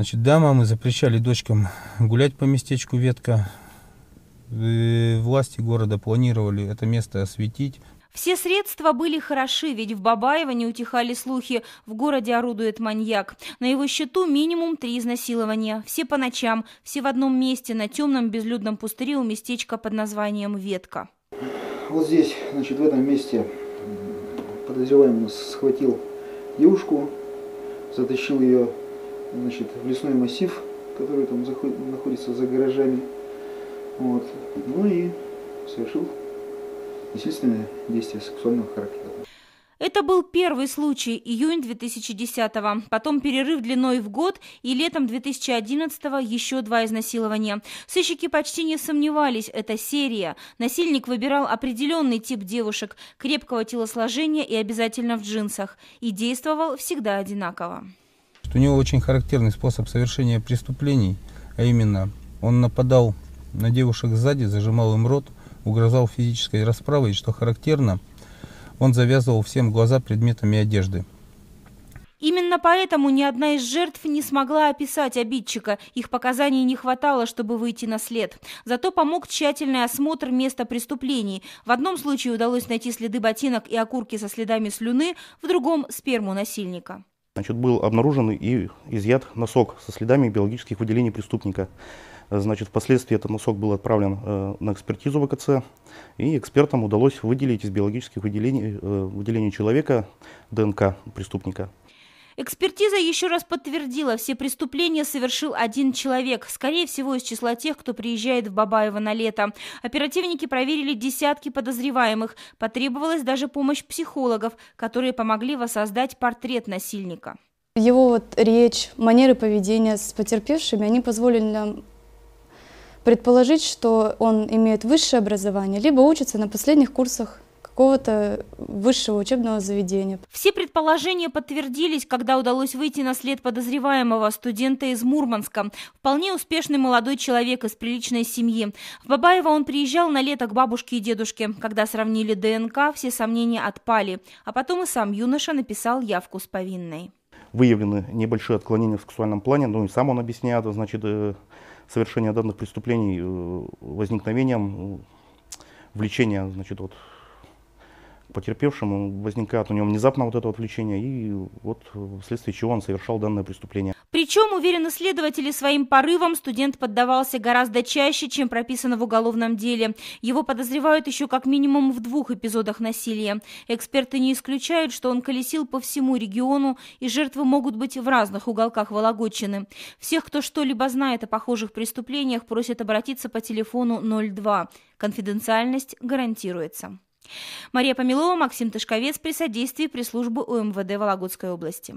Значит, да, мамы запрещали дочкам гулять по местечку Ветка. И э, власти города планировали это место осветить, все средства были хороши, ведь в Бабаево не утихали слухи. В городе орудует маньяк. На его счету минимум три изнасилования. Все по ночам, все в одном месте, на темном безлюдном пустыре у местечка под названием Ветка. Вот здесь, значит, в этом месте подозреваемый схватил девушку, затащил ее значит, лесной массив, который там находится за гаражами. Вот. Ну и совершил насильственное действие сексуального характера. Это был первый случай, июнь 2010-го, потом перерыв длиной в год и летом 2011-го еще два изнасилования. Сыщики почти не сомневались, это серия. Насильник выбирал определенный тип девушек, крепкого телосложения и обязательно в джинсах, и действовал всегда одинаково. Вот у него очень характерный способ совершения преступлений, а именно он нападал на девушек сзади, зажимал им рот, угрожал физической расправой, и, что характерно, он завязывал всем глаза предметами одежды. Именно поэтому ни одна из жертв не смогла описать обидчика. Их показаний не хватало, чтобы выйти на след. Зато помог тщательный осмотр места преступлений. В одном случае удалось найти следы ботинок и окурки со следами слюны, в другом – сперму насильника. Значит, был обнаружен и изъят носок со следами биологических выделений преступника. Значит, впоследствии этот носок был отправлен э, на экспертизу в ВКЦ, и экспертам удалось выделить из биологических выделений, э, выделений человека ДНК преступника. Экспертиза еще раз подтвердила, все преступления совершил один человек, скорее всего, из числа тех, кто приезжает в Бабаево на лето. Оперативники проверили десятки подозреваемых. Потребовалась даже помощь психологов, которые помогли воссоздать портрет насильника. Его вот речь, манеры поведения с потерпевшими, они позволили нам предположить, что он имеет высшее образование, либо учится на последних курсах какого-то высшего учебного заведения. Все предположения подтвердились, когда удалось выйти на след подозреваемого, студента из Мурманска. Вполне успешный молодой человек из приличной семьи. В Бабаево он приезжал на лето к бабушке и дедушке. Когда сравнили ДНК, все сомнения отпали. А потом и сам юноша написал явку с повинной. Выявлены небольшие отклонения в сексуальном плане, ну и сам он объясняет, значит, э, совершение данных преступлений э, возникновением влечения, значит, вот потерпевшему возникает у него внезапно вот это отвлечение и вот э, вследствие чего он совершал данное преступление. Причем, уверены следователи, своим порывом студент поддавался гораздо чаще, чем прописано в уголовном деле. Его подозревают еще как минимум в двух эпизодах насилия. Эксперты не исключают, что он колесил по всему региону, и жертвы могут быть в разных уголках Вологодчины. Всех, кто что-либо знает о похожих преступлениях, просят обратиться по телефону 02. Конфиденциальность гарантируется. Мария Помилова, Максим Тышковец при содействии пресс-службы УМВД Вологодской области.